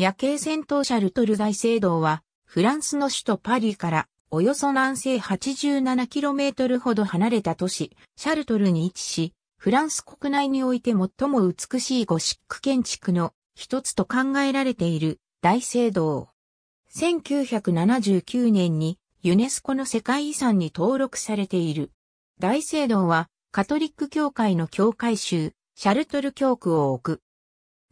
夜景戦闘車ルトル大聖堂は、フランスの首都パリから、およそ南西 87km ほど離れた都市、シャルトルに位置し、フランス国内において最も美しいゴシック建築の一つと考えられている大聖堂。1979年にユネスコの世界遺産に登録されている。大聖堂はカトリック教会の教会集、シャルトル教区を置く。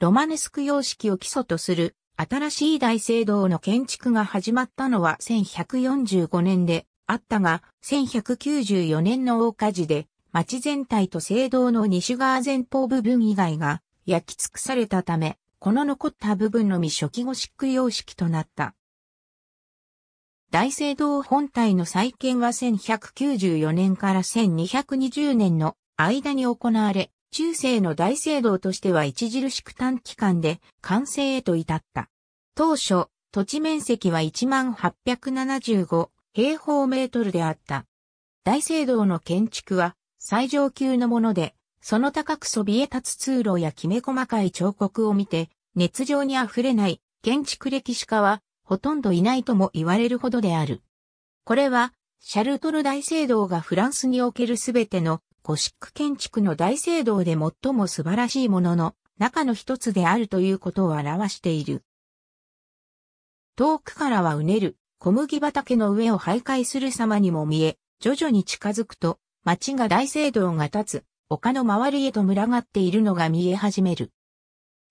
ロマネスク様式を基礎とする新しい大聖堂の建築が始まったのは1145年であったが、1194年の大火事で、町全体と聖堂の西側前方部分以外が焼き尽くされたため、この残った部分のみ初期ゴシック様式となった。大聖堂本体の再建は1194年から1220年の間に行われ、中世の大聖堂としては著しく短期間で完成へと至った。当初、土地面積は1875平方メートルであった。大聖堂の建築は最上級のもので、その高くそびえ立つ通路やきめ細かい彫刻を見て、熱情に溢れない建築歴史家はほとんどいないとも言われるほどである。これは、シャルトル大聖堂がフランスにおけるすべてのゴシック建築の大聖堂で最も素晴らしいものの中の一つであるということを表している。遠くからはうねる小麦畑の上を徘徊する様にも見え、徐々に近づくと、町が大聖堂が立つ、丘の周りへと群がっているのが見え始める。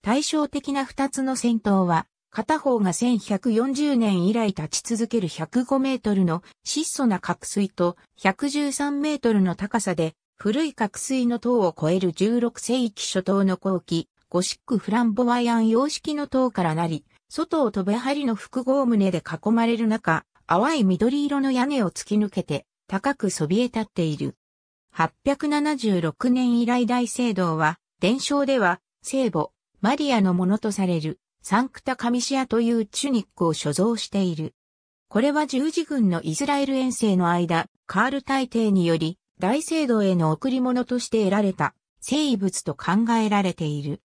対照的な二つの戦闘は、片方が1140年以来立ち続ける105メートルの質素な角水と113メートルの高さで古い角水の塔を超える16世紀初頭の後期、ゴシックフランボワイアン様式の塔からなり、外を飛べ針の複合棟で囲まれる中、淡い緑色の屋根を突き抜けて、高くそびえ立っている。876年以来大聖堂は、伝承では、聖母、マリアのものとされる、サンクタカミシアというチュニックを所蔵している。これは十字軍のイスラエル遠征の間、カール大帝により、大聖堂への贈り物として得られた生物と考えられている。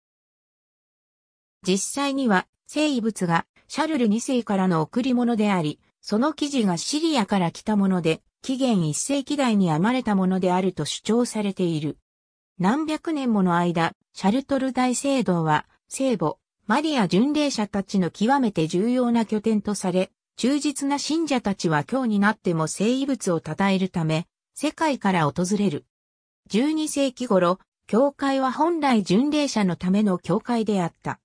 実際には生物がシャルル2世からの贈り物であり、その記事がシリアから来たもので、紀元1世紀代に編まれたものであると主張されている。何百年もの間、シャルトル大聖堂は、聖母、マリア巡礼者たちの極めて重要な拠点とされ、忠実な信者たちは今日になっても聖遺物を称えるため、世界から訪れる。12世紀頃、教会は本来巡礼者のための教会であった。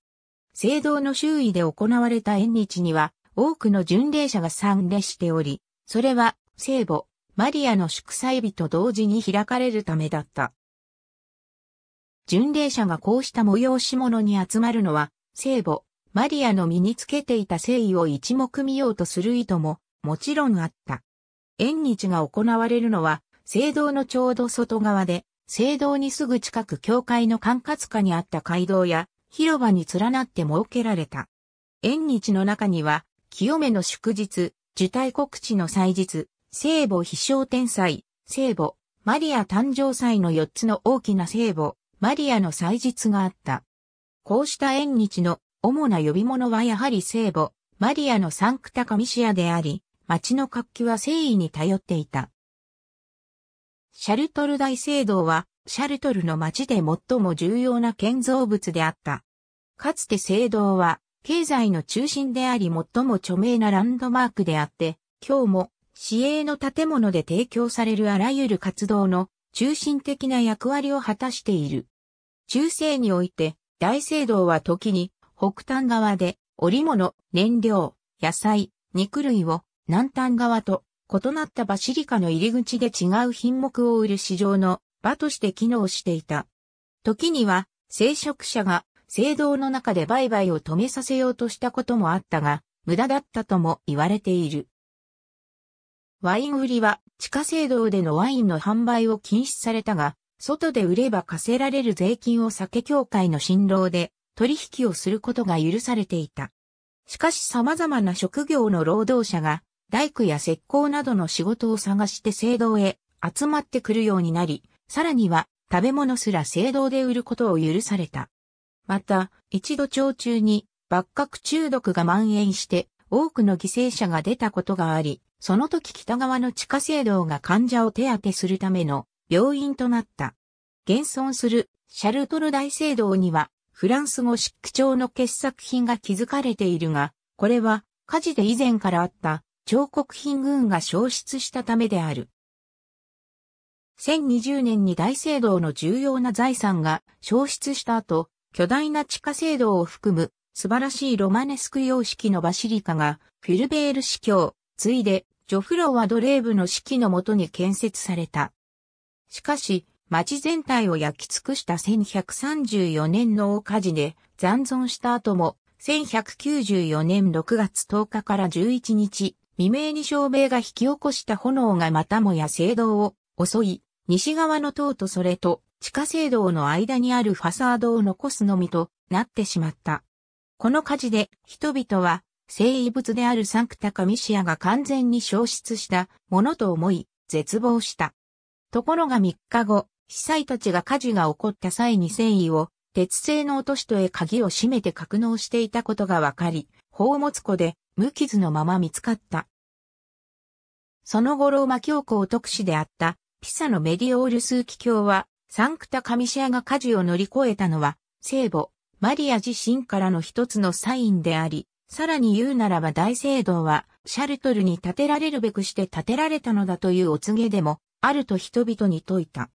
聖堂の周囲で行われた縁日には多くの巡礼者が参列しており、それは聖母、マリアの祝祭日と同時に開かれるためだった。巡礼者がこうした催し物に集まるのは、聖母、マリアの身につけていた誠意を一目見ようとする意図も、もちろんあった。縁日が行われるのは、聖堂のちょうど外側で、聖堂にすぐ近く教会の管轄下にあった街道や広場に連なって設けられた。縁日の中には、清めの祝日、受胎告知の祭日、聖母必勝天祭、聖母、マリア誕生祭の4つの大きな聖母、マリアの祭日があった。こうした縁日の主な呼び物はやはり聖母、マリアのサンクタカミシアであり、町の活気は誠意に頼っていた。シャルトル大聖堂は、シャルトルの町で最も重要な建造物であった。かつて聖堂は、経済の中心であり最も著名なランドマークであって、今日も、市営の建物で提供されるあらゆる活動の中心的な役割を果たしている。中世において、大聖堂は時に、北端側で、織物、燃料、野菜、肉類を南端側と異なったバシリカの入り口で違う品目を売る市場の場として機能していた。時には、聖職者が聖堂の中で売買を止めさせようとしたこともあったが、無駄だったとも言われている。ワイン売りは地下聖堂でのワインの販売を禁止されたが、外で売れば課せられる税金を酒協会の新郎で取引をすることが許されていた。しかし様々な職業の労働者が大工や石膏などの仕事を探して聖堂へ集まってくるようになり、さらには食べ物すら聖堂で売ることを許された。また、一度朝中に幕閣中毒が蔓延して多くの犠牲者が出たことがあり、その時北側の地下聖堂が患者を手当てするための病院となった。現存するシャルトル大聖堂にはフランス語漆器調の傑作品が築かれているが、これは火事で以前からあった彫刻品群が消失したためである。1020年に大聖堂の重要な財産が消失した後、巨大な地下聖堂を含む素晴らしいロマネスク様式のバシリカがフィルベール司教、ついでジョフロワ・ドレーブの指揮のもとに建設された。しかし、町全体を焼き尽くした1134年の大火事で残存した後も1194年6月10日から11日、未明に照明が引き起こした炎がまたもや聖堂を襲い、西側の塔とそれと地下聖堂の間にあるファサードを残すのみとなってしまった。この火事で人々は聖遺物であるサンクタカミシアが完全に消失したものと思い絶望した。ところが3日後、被災たちが火事が起こった際に繊維を鉄製の落とし戸へ鍵を閉めて格納していたことがわかり、宝物庫で無傷のまま見つかった。その後ローマ教皇特使であったピサのメディオールスーキ教はサンクタカミシアが火事を乗り越えたのは聖母マリア自身からの一つのサインであり、さらに言うならば大聖堂はシャルトルに建てられるべくして建てられたのだというお告げでもあると人々に説いた。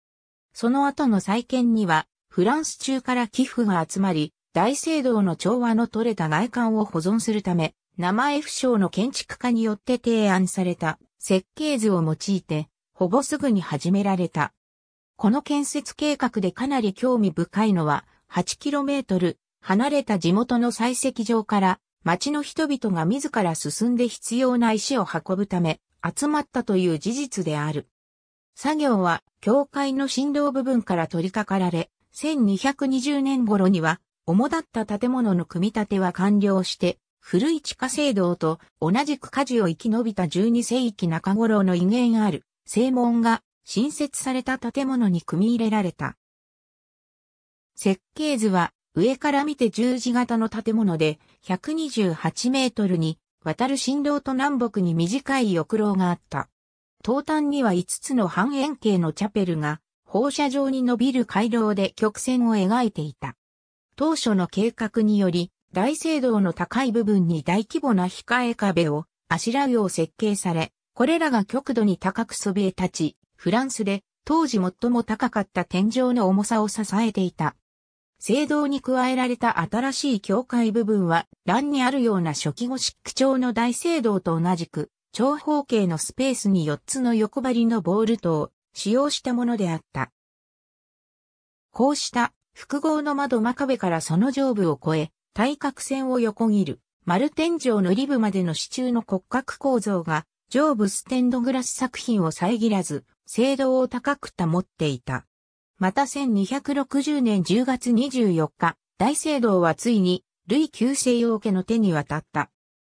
その後の再建にはフランス中から寄付が集まり、大聖堂の調和の取れた外観を保存するため、名前不詳の建築家によって提案された設計図を用いて、ほぼすぐに始められた。この建設計画でかなり興味深いのは、8km 離れた地元の採石場から町の人々が自ら進んで必要な石を運ぶため集まったという事実である。作業は教会の振動部分から取り掛かられ、1220年頃には主だった建物の組み立ては完了して古い地下聖堂と同じく火事を生き延びた12世紀中頃の威厳ある正門が新設された建物に組み入れられた。設計図は上から見て十字型の建物で128メートルに渡る振動と南北に短い浴廊があった。東端には5つの半円形のチャペルが放射状に伸びる回廊で曲線を描いていた。当初の計画により大聖堂の高い部分に大規模な控え壁をあしらうよう設計され、これらが極度に高くそびえ立ち、フランスで当時最も高かった天井の重さを支えていた。聖堂に加えられた新しい教会部分は、欄にあるような初期ゴシック調の大聖堂と同じく、長方形のスペースに4つの横張りのボールトを使用したものであった。こうした複合の窓真壁からその上部を越え、対角線を横切る、丸天井のリブまでの支柱の骨格構造が、上部ステンドグラス作品を遮らず、精度を高く保っていた。また1260年10月24日、大聖堂はついに、類旧西洋家の手に渡った。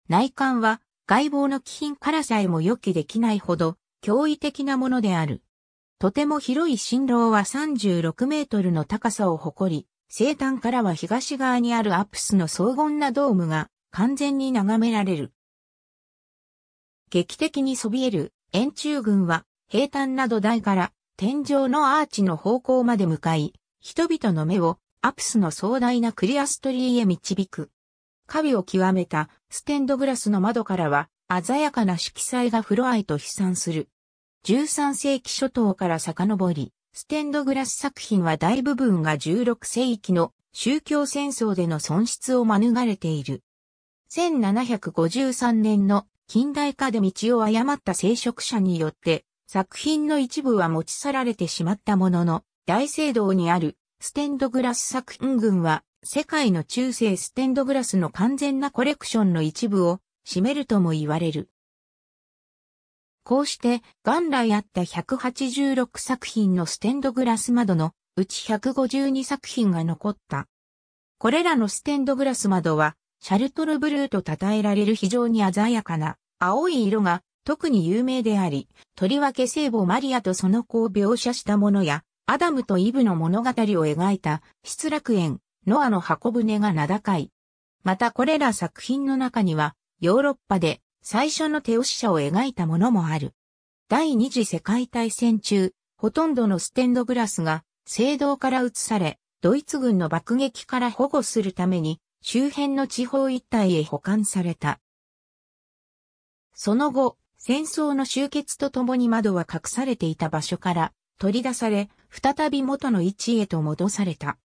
内観は、外貌の気品からさえも予期できないほど、驚異的なものである。とても広い新郎は36メートルの高さを誇り、西端からは東側にあるアプスの荘厳なドームが完全に眺められる。劇的にそびえる円柱群は平坦など台から天井のアーチの方向まで向かい、人々の目をアプスの壮大なクリアストリーへ導く。壁を極めたステンドグラスの窓からは鮮やかな色彩がフロアへと飛散する。13世紀初頭から遡り、ステンドグラス作品は大部分が16世紀の宗教戦争での損失を免れている。1753年の近代化で道を誤った聖職者によって作品の一部は持ち去られてしまったものの、大聖堂にあるステンドグラス作品群は世界の中世ステンドグラスの完全なコレクションの一部を占めるとも言われる。こうして、元来あった186作品のステンドグラス窓のうち152作品が残った。これらのステンドグラス窓は、シャルトルブルーと称えられる非常に鮮やかな青い色が特に有名であり、とりわけ聖母マリアとその子を描写したものや、アダムとイブの物語を描いた失楽園、ノアの箱舟が名高い。またこれら作品の中には、ヨーロッパで最初の手押し車を描いたものもある。第二次世界大戦中、ほとんどのステンドグラスが、聖堂から移され、ドイツ軍の爆撃から保護するために、周辺の地方一帯へ保管された。その後、戦争の終結とともに窓は隠されていた場所から取り出され、再び元の位置へと戻された。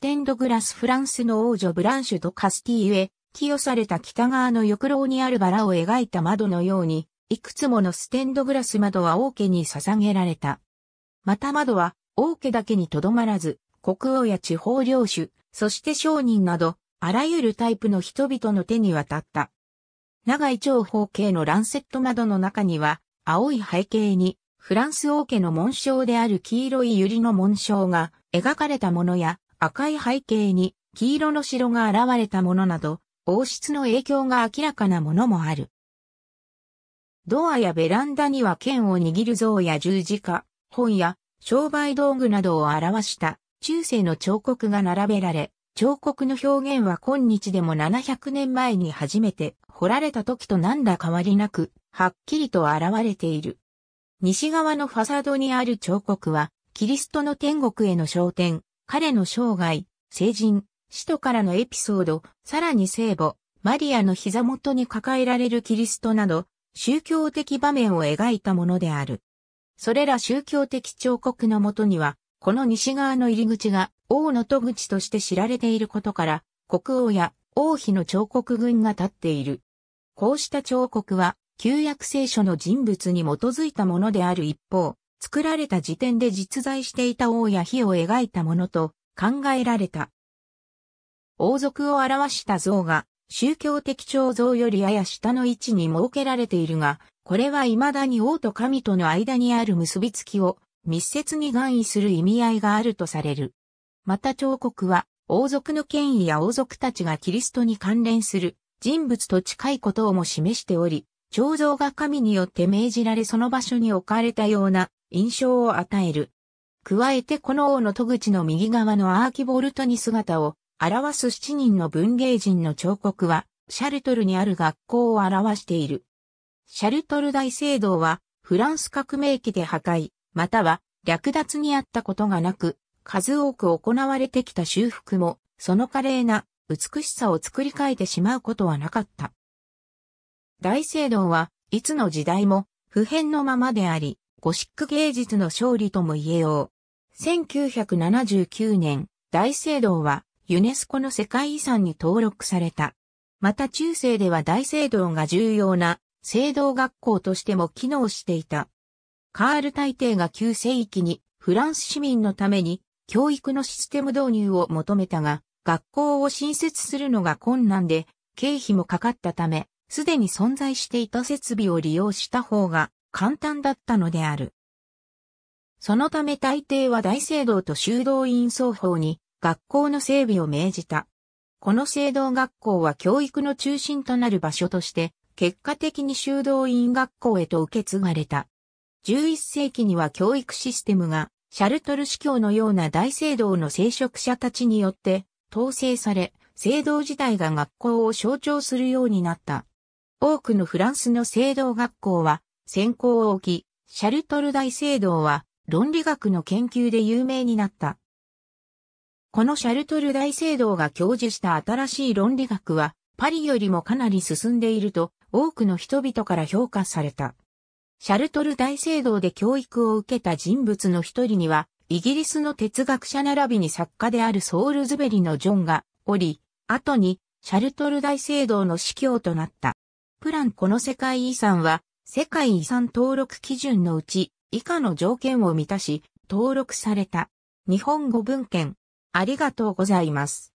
ステンドグラスフランスの王女ブランシュとカスティーユへ、寄与された北側の浴廊にあるバラを描いた窓のように、いくつものステンドグラス窓は王家に捧げられた。また窓は王家だけにとどまらず、国王や地方領主、そして商人など、あらゆるタイプの人々の手に渡った。長い長方形のランセット窓の中には、青い背景に、フランス王家の紋章である黄色い百合の紋章が描かれたものや、赤い背景に黄色の城が現れたものなど、王室の影響が明らかなものもある。ドアやベランダには剣を握る像や十字架、本や商売道具などを表した中世の彫刻が並べられ、彫刻の表現は今日でも700年前に初めて掘られた時と何ら変わりなく、はっきりと現れている。西側のファサードにある彫刻は、キリストの天国への昇天、彼の生涯、成人、使徒からのエピソード、さらに聖母、マリアの膝元に抱えられるキリストなど、宗教的場面を描いたものである。それら宗教的彫刻のもとには、この西側の入り口が王の戸口として知られていることから、国王や王妃の彫刻群が立っている。こうした彫刻は、旧約聖書の人物に基づいたものである一方、作られた時点で実在していた王や火を描いたものと考えられた。王族を表した像が宗教的彫像よりやや下の位置に設けられているが、これは未だに王と神との間にある結びつきを密接に含意する意味合いがあるとされる。また彫刻は王族の権威や王族たちがキリストに関連する人物と近いことをも示しており、彫像が神によって命じられその場所に置かれたような印象を与える。加えてこの王の戸口の右側のアーキボルトに姿を表す7人の文芸人の彫刻は、シャルトルにある学校を表している。シャルトル大聖堂は、フランス革命期で破壊、または略奪にあったことがなく、数多く行われてきた修復も、その華麗な美しさを作り変えてしまうことはなかった。大聖堂はいつの時代も普遍のままであり、ゴシック芸術の勝利とも言えよう。1979年、大聖堂はユネスコの世界遺産に登録された。また中世では大聖堂が重要な聖堂学校としても機能していた。カール大帝が旧世紀にフランス市民のために教育のシステム導入を求めたが、学校を新設するのが困難で、経費もかかったため、すでに存在していた設備を利用した方が簡単だったのである。そのため大抵は大聖堂と修道院双方に学校の整備を命じた。この聖堂学校は教育の中心となる場所として、結果的に修道院学校へと受け継がれた。11世紀には教育システムが、シャルトル司教のような大聖堂の聖職者たちによって統制され、聖堂自体が学校を象徴するようになった。多くのフランスの聖堂学校は、先行を置き、シャルトル大聖堂は論理学の研究で有名になった。このシャルトル大聖堂が教授した新しい論理学は、パリよりもかなり進んでいると、多くの人々から評価された。シャルトル大聖堂で教育を受けた人物の一人には、イギリスの哲学者並びに作家であるソウルズベリのジョンがおり、後にシャルトル大聖堂の司教となった。プランこの世界遺産は世界遺産登録基準のうち以下の条件を満たし、登録された。日本語文献。ありがとうございます。